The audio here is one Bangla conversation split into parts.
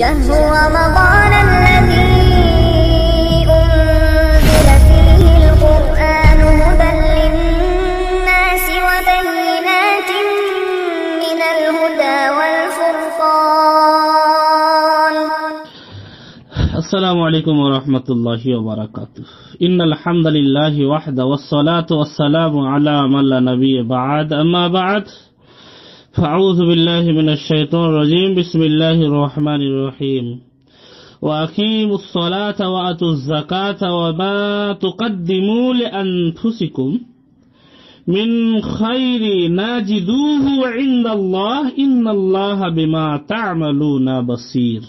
شهر رمضان الذي أنزل فيه القرآن هدى للناس وبينات من الهدى والفرقان السلام عليكم ورحمة الله وبركاته إن الحمد لله وحده والصلاة والسلام على من لا نبي بعد أما بعد فأعوذ بالله من الشيطان الرجيم بسم الله الرحمن الرحيم وأقيموا الصلاة وأتوا الزكاة وما تقدموا لأنفسكم من خير ناجدوه عند الله إن الله بما تعملون بصير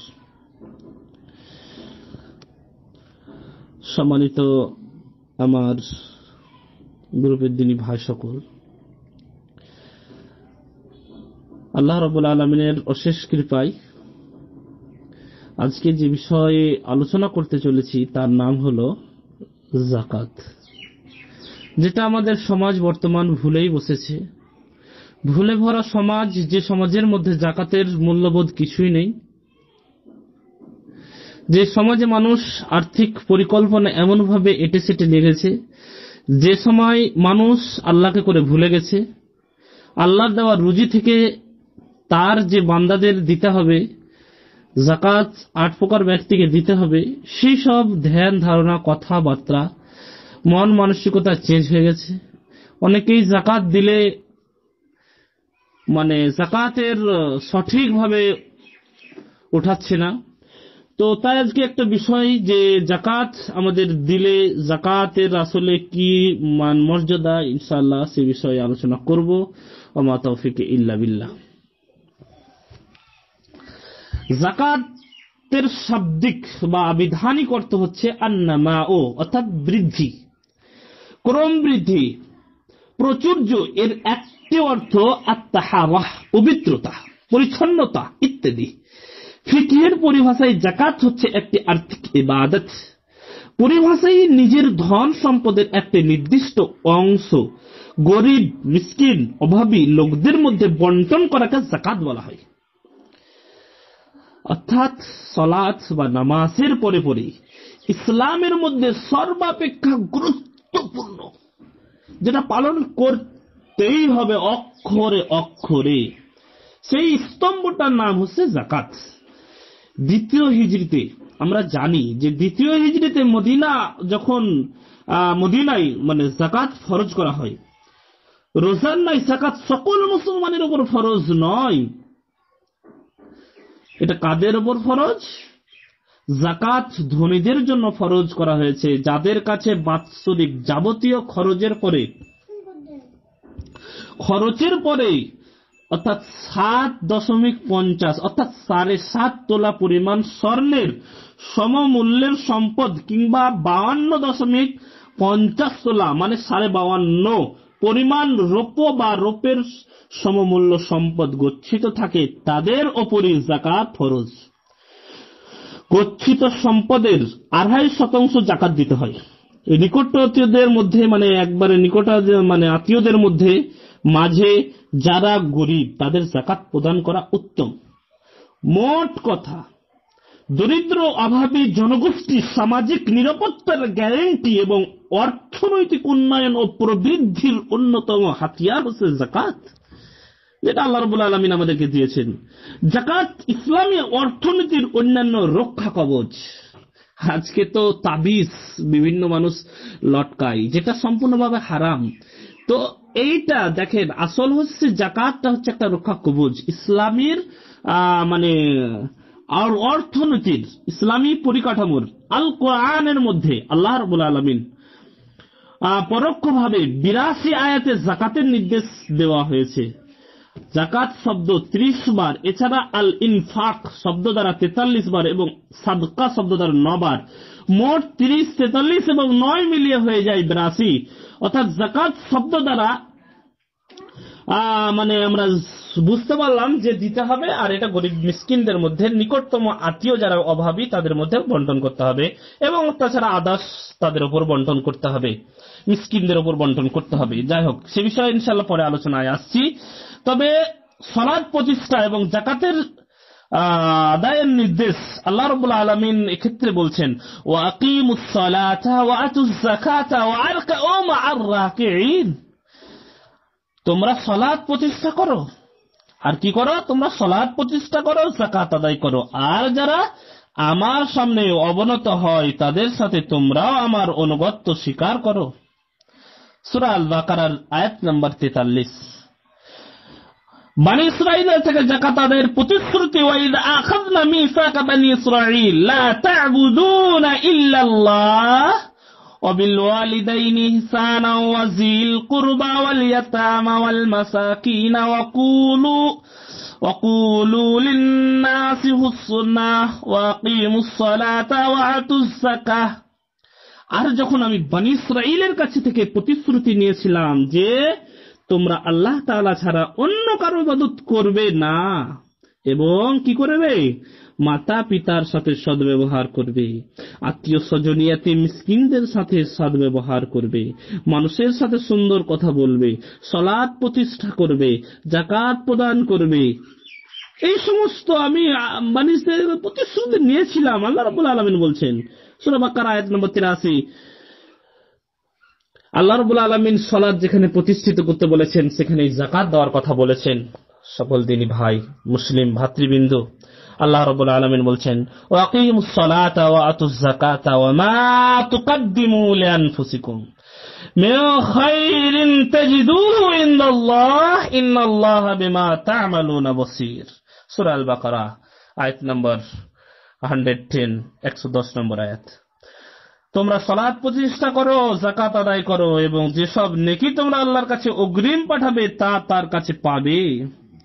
সম্মানিত আমার গ্রুপের দিনী ভাই সকল আল্লাহ রবুল আলমিনের অশেষ কৃপায় আজকে যে বিষয়ে আলোচনা করতে চলেছি তার নাম হল জাকাত যেটা আমাদের সমাজ বর্তমান ভুলেই বসেছে ভুলে ভরা সমাজ যে সমাজের মধ্যে জাকাতের মূল্যবোধ কিছুই নেই যে সমাজে মানুষ আর্থিক পরিকল্পনা এমনভাবে এটে সেটে নেড়েছে যে সময় মানুষ আল্লাহকে করে ভুলে গেছে আল্লাহর দেওয়া রুজি থেকে তার যে বান্দাদের দিতে হবে জাকাত আট প্রকার ব্যক্তিকে দিতে হবে সেই সব ধ্যান ধারণা কথাবার্তা মন মানসিকতা চেঞ্জ হয়ে গেছে অনেকেই জাকাত দিলে মানে জাকাতের সঠিকভাবে উঠাচ্ছে না তো তাই আজকে একটা বিষয় যে জাকাত আমাদের দিলে জাকাতের আসলে কি মান মর্যাদা ইনশাল্লাহ সে বিষয়ে আলোচনা করব ও ইল্লা বিল্লাহ জাকাতের শাব্দিক বা বিধানিক অর্থ হচ্ছে আন্নামা ও অর্থাৎ বৃদ্ধি ক্রম বৃদ্ধি প্রচুর্য এর একটি অর্থ আত্মাহাওয়াহ পবিত্রতা পরিচ্ছন্নতা ইত্যাদি ফিকিহের পরিভাষায় জাকাত হচ্ছে একটি আর্থিক ইবাদত পরিভাষায় নিজের ধন সম্পদের একটি নির্দিষ্ট অংশ গরিব মিসকিন অভাবী লোকদের মধ্যে বন্টন করাকে জাকাত বলা হয় অর্থাৎ সলাৎ বা নামাজের পরে পরে ইসলামের মধ্যে সর্বাপেক্ষা গুরুত্বপূর্ণ যেটা পালন করতেই হবে অক্ষরে অক্ষরে সেই স্তম্ভটার নাম হচ্ছে জাকাত দ্বিতীয় হিজড়িতে আমরা জানি যে দ্বিতীয় হিজড়িতে মদিনা যখন মদিনায় মানে জাকাত ফরজ করা হয় রোজার নাই জাকাত সকল মুসলমানের উপর ফরজ নয় এটা কাদের ওপর ফরজ জাকাত ধনীদের জন্য ফরজ করা হয়েছে যাদের কাছে বাৎসরিক যাবতীয় খরচের পরে খরচের পরে অর্থাৎ সাত দশমিক পঞ্চাশ অর্থাৎ সাড়ে সাত তোলা পরিমাণ স্বর্ণের সমমূল্যের সম্পদ কিংবা বাউান্ন দশমিক পঞ্চাশ তোলা মানে সাড়ে বাউান্ন পরিমাণ রৌপ্য বা রোপের সমমূল্য সম্পদ গচ্ছিত থাকে তাদের ওপরই জাকাত ফরজ গচ্ছিত সম্পদের আড়াই শতাংশ জাকাত দিতে হয় নিকট আত্মীয়দের মধ্যে মানে একবারে নিকট মানে আত্মীয়দের মধ্যে মাঝে যারা গরিব তাদের জাকাত প্রদান করা উত্তম মোট কথা দরিদ্র অভাবী জনগোষ্ঠী সামাজিক নিরাপত্তার গ্যারেন্টি এবং অর্থনৈতিক উন্নয়ন ও প্রবৃদ্ধির অন্যতম হাতিয়ার হচ্ছে জাকাত যেটা আল্লাহ রবুল আলমিন আমাদেরকে দিয়েছেন জাকাত ইসলামী অর্থনীতির অন্যান্য রক্ষা কবচ আজকে তো তাবিজ বিভিন্ন মানুষ লটকায় যেটা সম্পূর্ণভাবে হারাম তো এইটা দেখেন আসল হচ্ছে জাকাতটা হচ্ছে একটা রক্ষা কবচ ইসলামের মানে আর অর্থনীতির ইসলামী পরিকাঠামোর আল কোরআনের মধ্যে আল্লাহ রবুল আলমিন পরোক্ষভাবে বিরাশি আয়াতে জাকাতের নির্দেশ দেওয়া হয়েছে জাকাত শব্দ ত্রিশ বার এছাড়া আল ইনফাক শব্দ দ্বারা তেতাল্লিশ বার এবং সাদকা শব্দ দ্বারা নবার মোট তিরিশ তেতাল্লিশ এবং নয় মিলিয়ে হয়ে যায় বিরাশি অর্থাৎ জাকাত শব্দ দ্বারা মানে আমরা বুঝতে পারলাম যে দিতে হবে আর এটা গরিব মিসকিনদের মধ্যে নিকটতম আত্মীয় যারা অভাবী তাদের মধ্যে বন্টন করতে হবে এবং তাছাড়া আদাস তাদের উপর বন্টন করতে হবে মিসকিনদের উপর বন্টন করতে হবে যাই হোক সে বিষয়ে ইনশাল্লাহ পরে আলোচনায় আসছি তবে সলাদ প্রতিষ্ঠা এবং জাকাতের আদায়ের নির্দেশ আল্লাহ রবুল্লা আলমিন এক্ষেত্রে বলছেন ও আকিমুসলাতা ও জাকাতা ও আর ও মা আর তোমরা সলাদ প্রতিষ্ঠা করো আর কি করো তোমরা সলাদ প্রতিষ্ঠা করো জাকাত আদায় করো আর যারা আমার সামনে অবনত হয় তাদের সাথে তোমরাও আমার অনুগত্য স্বীকার করো সুরাল আয়াত নম্বর তেতাল্লিশ বানি ইসরাইলের থেকে প্রতিশ্রুতি ওয়াইদ আখাযনা মিসাকা বানি ইসরাঈল লা তা'বুদুনা ইল্লাল্লাহ وبالوالدين إحسانا وذي القربى واليتامى والمساكين وقولوا وقولوا للناس حسنا وأقيموا الصلاة وآتوا الزكاة আর যখন আমি বানি ইসরাইলের কাছে থেকে প্রতিশ্রুতি নিয়েছিলাম যে তোমরা আল্লাহ তাআলা ছাড়া অন্য কারো ইবাদত করবে না এবং কি করবে মাতা পিতার সাথে সদ্ব্যবহার করবে আত্মীয় স্বজনিয়াতে মিসকিনদের সাথে সদ্ব্যবহার করবে মানুষের সাথে সুন্দর কথা বলবে সলাদ প্রতিষ্ঠা করবে জাকাত প্রদান করবে এই সমস্ত আমি মানুষদের প্রতিশ্রুতি নিয়েছিলাম আল্লাহ রবুল আলমিন বলছেন সুরাবাক্কার আয়াত নম্বর তিরাশি আল্লাহ রবুল আলমিন সলাদ যেখানে প্রতিষ্ঠিত করতে বলেছেন সেখানে জাকাত দেওয়ার কথা বলেছেন সকল দিনই ভাই মুসলিম ভাতৃবৃন্দ আল্লাহ রবুল আলমিন বলছেন সুরাল বাকরা হান্ড্রেড টেন একশো দশ নম্বর আয়াত তোমরা সলাদ প্রতিষ্ঠা করো জাকাত আদায় করো এবং যেসব নেকি তোমরা আল্লাহর কাছে অগ্রিম পাঠাবে তা তার কাছে পাবে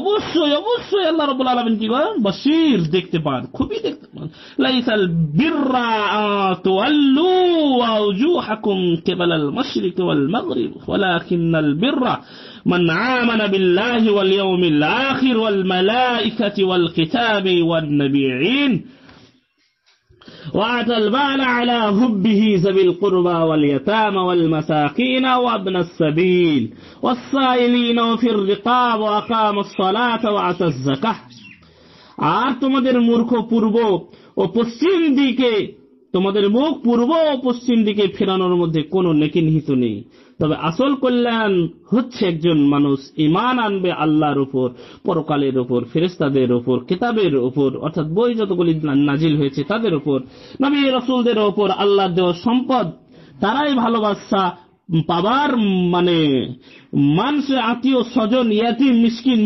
অবশ্যই অবশ্যই আল্লাহ রাব্বুল আলামিন কি করেন বসির দেখতে পান খুবই দেখতে পান লাইসাল বিররা তুআল্লু ওয়াজুহাকুম কিবালাল মাশরিক ওয়াল মাগরিব ওয়ালাকিনাল বিররা মান আমানা বিল্লাহি ওয়াল ইয়াউমিল আখির ওয়াল মালাইকাতি ওয়াল কিতাবি ওয়ান নবিয়িন وأتى المال على حبه ذوي القربى واليتامى والمساكين وابن السبيل والسائلين وفي الرقاب وأقام الصلاة وأتى الزكاة আর তোমাদের মূর্খ পূর্ব ও পশ্চিম দিকে তোমাদের মুখ পূর্ব ও পশ্চিম দিকে ফেরানোর মধ্যে কোনো নেকি নিহিত নেই তবে আসল কল্যাণ হচ্ছে একজন মানুষ ইমান আনবে আল্লাহর উপর পরকালের উপর ফেরেস্তাদের উপর কিতাবের উপর অর্থাৎ বই যতগুলি নাজিল হয়েছে তাদের উপর নবী রসুলদের উপর আল্লাহ দেওয়া সম্পদ তারাই ভালোবাসা পাবার মানে মানুষ আত্মীয় স্বজন ইয়াতি মিসকিন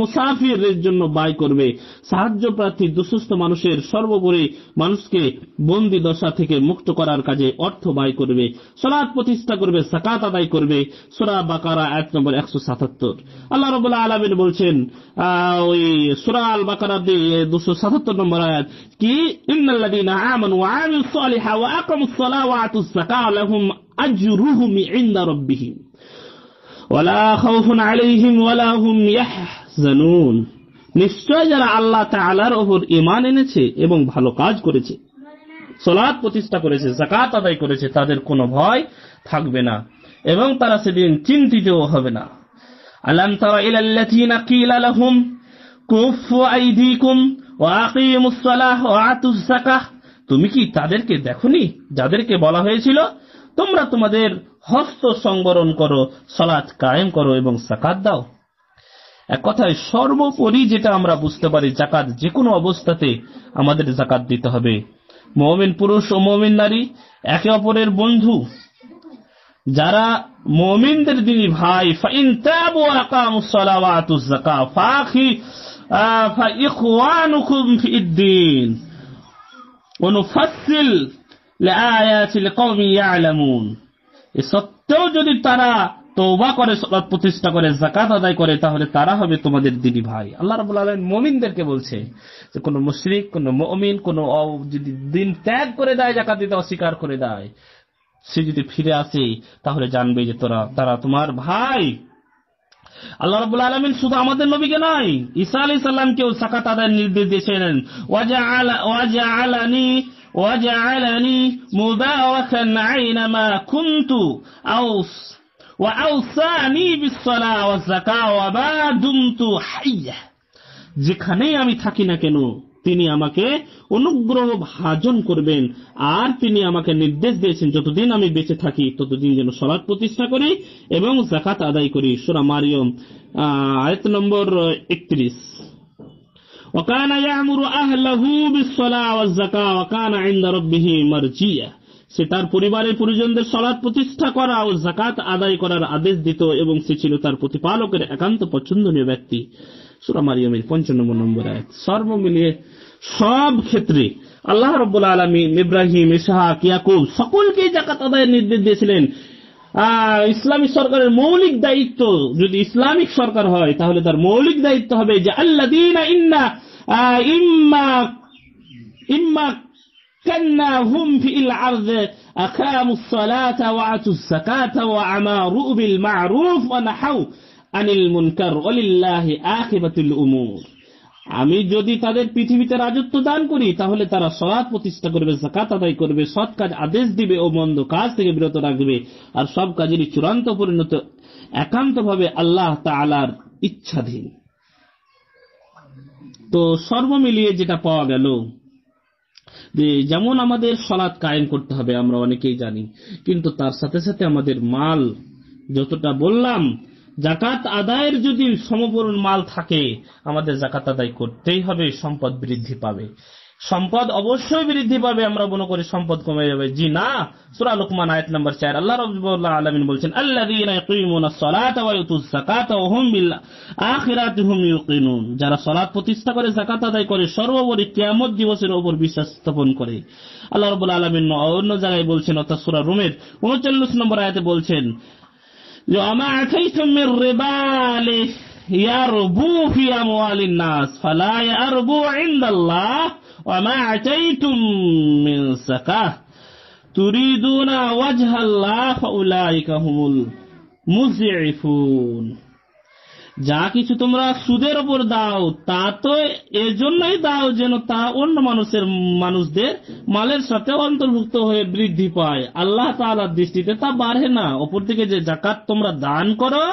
মুসাফির জন্য ব্যয় করবে সাহায্য প্রার্থী দুঃস্থ মানুষের সর্বোপরি মানুষকে বন্দী দশা থেকে মুক্ত করার কাজে অর্থ ব্যয় করবে সলাদ প্রতিষ্ঠা করবে সাকাত আদায় করবে সোরা বাকারা এক নম্বর একশো সাতাত্তর আল্লাহ রবুল্লাহ আলমিন বলছেন ওই সোরা আল বাকারা দুশো সাতাত্তর নম্বর আয়াত কি ইন্নাল্লাদিন আমানু ওয়া আমিলুস সালিহা ওয়া আকামুস সালাওয়াতুস সাকা লাহুম أجرهم عند ربهم ولا خوف عليهم ولا هم يحزنون নিশ্চয় যারা আল্লাহ ওপর এনেছে এবং ভালো কাজ করেছে প্রতিষ্ঠা করেছে আদায় করেছে তাদের কোনো ভয় থাকবে না এবং তারা সেদিন চিন্তিতও হবে না আলাম তুমি কি তাদেরকে দেখনি যাদেরকে বলা হয়েছিল তোমরা তোমাদের হস্ত সংবরণ করো সলাচ কায়েম করো এবং সাকাত দাও এক কথায় সর্বোপরি যেটা আমরা বুঝতে পারি জাকাত যে কোনো অবস্থাতে আমাদের জাকাত দিতে হবে মমিন পুরুষ ও মমিন নারী একে অপরের বন্ধু যারা মমিনদের দিন ভাই ফাইন সত্ত্বেও যদি তারা তৌবা করে প্রতিষ্ঠা করে জাকাত আদায় করে তাহলে তারা হবে তোমাদের দিদি ভাই আল্লাহ আলম মমিনদেরকে বলছে যে কোনো মুশরিক মমিন যদি দিন ত্যাগ করে দেয় জাকাত দিতে অস্বীকার করে দেয় সে যদি ফিরে আসে তাহলে জানবে যে তোরা তারা তোমার ভাই আল্লাহ রবুল আলমিন শুধু আমাদের নবীকে নয় ইসা আলি সাল্লামকেও সাকাত আদায়ের নির্দেশ দিয়েছিলেন ওয়াজা আলা ওয়াজা আলানি وجعلني مباركا عينما كنت أوص وأوصاني بالصلاة والزكاة وما دمت حيا যেখানেই আমি থাকি না কেন তিনি আমাকে অনুগ্রহ ভাজন করবেন আর তিনি আমাকে নির্দেশ দিয়েছেন যতদিন আমি বেঁচে থাকি ততদিন যেন সলাদ প্রতিষ্ঠা করি এবং জাকাত আদায় করি সুরা মারিয়ম আয়ত নম্বর একত্রিশ وكان يأمر أهله بالصلاة والزكاة وكان عند ربه مرجيا সে তার পরিবারের পরিজনদের সলাৎ প্রতিষ্ঠা করা ও জাকাত আদায় করার আদেশ দিত এবং সে ছিল তার প্রতিপালকের একান্ত পছন্দনীয় ব্যক্তি সুরা পঞ্চানব্বই নম্বর এক সর্ব মিলিয়ে সব ক্ষেত্রে আল্লাহ রব্বুল আলমী ইব্রাহিম ইসাহ ইয়াকুব সকলকে জাকাত আদায়ের নির্দেশ দিয়েছিলেন ইসলামী সরকারের মৌলিক দায়িত্ব যদি ইসলামিক সরকার হয় তাহলে তার মৌলিক দায়িত্ব হবে যে আল্লা দিন ইন্না ইম্মা ইম্মা كناهم في العرض أقاموا الصلاة وآتوا الزكاة وأمروا بالمعروف ونحوا عن المنكر ولله عاقبة الأمور আমি যদি তাদের পৃথিবীতে রাজত্ব দান করি তাহলে তারা সলাৎ প্রতিষ্ঠা করবে জাকাত আদায় করবে সৎ কাজ আদেশ দিবে ও মন্দ কাজ থেকে বিরত রাখবে আর সব কাজেরই চূড়ান্ত পরিণত একান্তভাবে আল্লাহ তালার ইচ্ছাধীন তো সর্ব মিলিয়ে যেটা পাওয়া গেল যেমন আমাদের সলাৎ কায়েম করতে হবে আমরা অনেকেই জানি কিন্তু তার সাথে সাথে আমাদের মাল যতটা বললাম জাকাত আদায়ের যদি সমপরণ মাল থাকে আমাদের জাকাত আদায় করতেই হবে সম্পদ বৃদ্ধি পাবে সম্পদ অবশ্যই বৃদ্ধি পাবে আমরা মনে করি সম্পদ কমে যাবে জি না সুরালুকমান লোকমান আয়াত নম্বর চার আল্লাহ রবাহ আলমিন বলছেন আল্লাহ যারা সলাৎ প্রতিষ্ঠা করে জাকাত আদায় করে সর্বোপরি কেয়ামত দিবসের ওপর বিশ্বাস স্থাপন করে আল্লাহ রবাহ আলমিন অন্য জায়গায় বলছেন অর্থাৎ সুরা রুমের উনচল্লিশ নম্বর আয়াতে বলছেন وما أتيتم من ربال يربو في أموال الناس فلا يربو عند الله وما أتيتم من سكاه تريدون وجه الله فأولئك هم المزعفون যা কিছু তোমরা সুদের ওপর দাও তা তো এজন্যই দাও যেন তা অন্য মানুষের মানুষদের মালের সাথে অন্তর্ভুক্ত হয়ে বৃদ্ধি পায় আল্লাহ তালার দৃষ্টিতে তা বাড়ে না অপরদিকে যে জাকাত তোমরা দান করো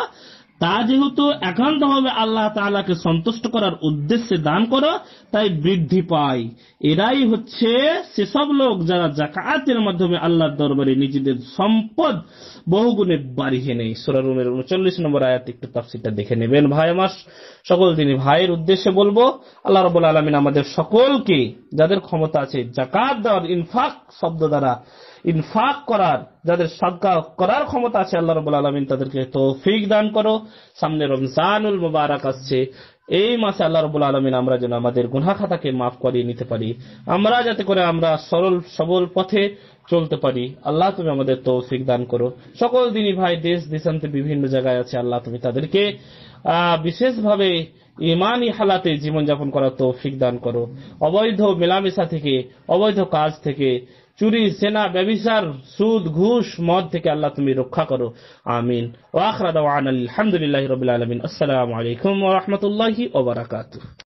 তা যেহেতু একান্তভাবে আল্লাহ তালাকে সন্তুষ্ট করার উদ্দেশ্যে দান করো তাই বৃদ্ধি পায় এরাই হচ্ছে সেসব লোক যারা জাকাতের মাধ্যমে আল্লাহর দরবারে নিজেদের সম্পদ বহুগুণে বাড়িয়ে নেই সোরারুমের উনচল্লিশ নম্বর আয়াত একটু তাফসিটা দেখে নেবেন ভাই আমার সকল তিনি ভাইয়ের উদ্দেশ্যে বলবো আল্লাহ রবুল আলমিন আমাদের সকলকে যাদের ক্ষমতা আছে জাকাত দেওয়ার ইনফাক শব্দ দ্বারা ইনফাক করার যাদের সজ্ঞা করার ক্ষমতা আছে আল্লাহ রবুল আলমিন তাদেরকে তৌফিক দান করো সামনে রমজানুল মুবারক আসছে এই মাসে আল্লাহ রবুল আলমিন আমরা যেন আমাদের গুনা খাতাকে মাফ করিয়ে নিতে পারি আমরা যাতে করে আমরা সরল সবল পথে চলতে পারি আল্লাহ তুমি আমাদের তৌফিক দান করো সকল দিনই ভাই দেশ দেশান্তে বিভিন্ন জায়গায় আছে আল্লাহ তুমি তাদেরকে বিশেষভাবে ইমানই হালাতে জীবনযাপন করার তৌফিক দান করো অবৈধ মেলামেশা থেকে অবৈধ কাজ থেকে চুরি সেনা ব্যবিচার সুদ ঘুষ মদ থেকে আল্লাহ তুমি রক্ষা করো আমিন ওয়াখরাদ আলহামদুলিল্লাহ রবিল আলমিন আসসালামু আলাইকুম রহমতুল্লাহি ওবরাকাত